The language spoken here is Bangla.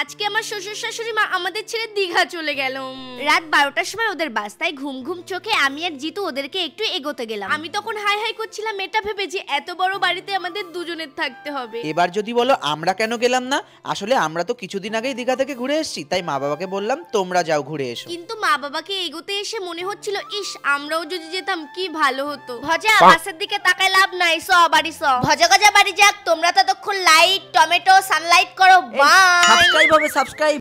আজকে আমার শ্বশুর শাশুড়ি মা আমাদের ছেড়ে দীঘা চলে গেল রাত বারোটার সময় ওদের বাস তাই ঘুম ঘুম চোখে আমি আর জিতু ওদেরকে একটু এগোতে গেলাম আমি তখন হাই হাই করছিলাম এটা ভেবে যে এত বড় বাড়িতে আমাদের দুজনের থাকতে হবে এবার যদি বলো আমরা কেন গেলাম না আসলে আমরা তো কিছুদিন আগেই দীঘা থেকে ঘুরে এসেছি তাই মা বাবাকে বললাম তোমরা যাও ঘুরে এসো কিন্তু মা বাবাকে এগোতে এসে মনে হচ্ছিল ইস আমরাও যদি যেতাম কি ভালো হতো ভজা বাসের দিকে তাকায় লাভ নাই সব বাড়ি সব ভজা গজা বাড়ি যাক তোমরা ততক্ষণ লাইট টমেটো সানলাইট করো বা লাইক হবে সাবস্ক্রাইব